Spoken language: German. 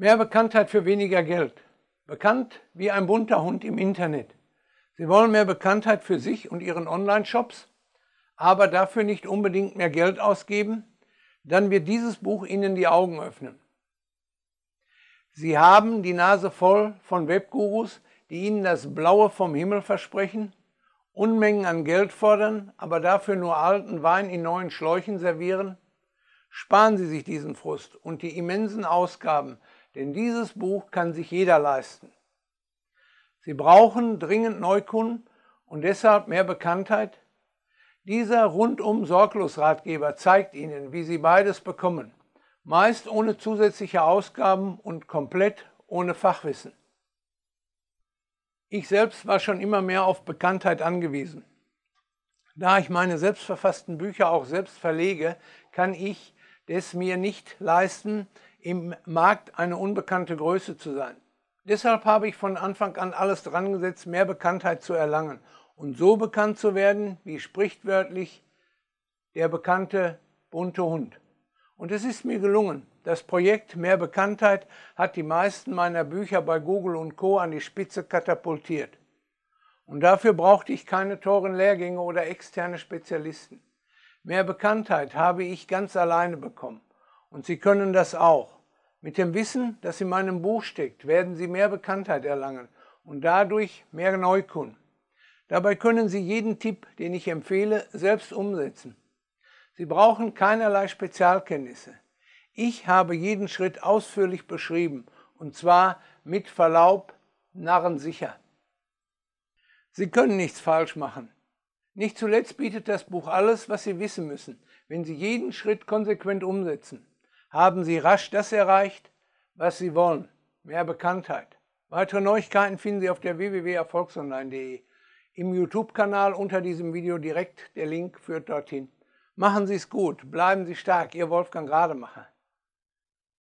Mehr Bekanntheit für weniger Geld. Bekannt wie ein bunter Hund im Internet. Sie wollen mehr Bekanntheit für sich und ihren Online-Shops, aber dafür nicht unbedingt mehr Geld ausgeben? Dann wird dieses Buch Ihnen die Augen öffnen. Sie haben die Nase voll von Webgurus, die Ihnen das Blaue vom Himmel versprechen, Unmengen an Geld fordern, aber dafür nur alten Wein in neuen Schläuchen servieren? Sparen Sie sich diesen Frust und die immensen Ausgaben denn dieses Buch kann sich jeder leisten. Sie brauchen dringend Neukunden und deshalb mehr Bekanntheit. Dieser rundum sorglos Ratgeber zeigt Ihnen, wie Sie beides bekommen, meist ohne zusätzliche Ausgaben und komplett ohne Fachwissen. Ich selbst war schon immer mehr auf Bekanntheit angewiesen. Da ich meine selbstverfassten Bücher auch selbst verlege, kann ich es mir nicht leisten, im Markt eine unbekannte Größe zu sein. Deshalb habe ich von Anfang an alles dran gesetzt, mehr Bekanntheit zu erlangen und so bekannt zu werden, wie sprichwörtlich der bekannte bunte Hund. Und es ist mir gelungen. Das Projekt Mehr Bekanntheit hat die meisten meiner Bücher bei Google und Co. an die Spitze katapultiert. Und dafür brauchte ich keine teuren Lehrgänge oder externe Spezialisten. Mehr Bekanntheit habe ich ganz alleine bekommen. Und Sie können das auch. Mit dem Wissen, das in meinem Buch steckt, werden Sie mehr Bekanntheit erlangen und dadurch mehr Neukunden. Dabei können Sie jeden Tipp, den ich empfehle, selbst umsetzen. Sie brauchen keinerlei Spezialkenntnisse. Ich habe jeden Schritt ausführlich beschrieben und zwar mit Verlaub narrensicher. Sie können nichts falsch machen. Nicht zuletzt bietet das Buch alles, was Sie wissen müssen, wenn Sie jeden Schritt konsequent umsetzen haben sie rasch das erreicht, was sie wollen. Mehr Bekanntheit. Weitere Neuigkeiten finden Sie auf der www.erfolgsonline.de. Im YouTube-Kanal unter diesem Video direkt der Link führt dorthin. Machen Sie es gut, bleiben Sie stark, Ihr Wolfgang Rademacher.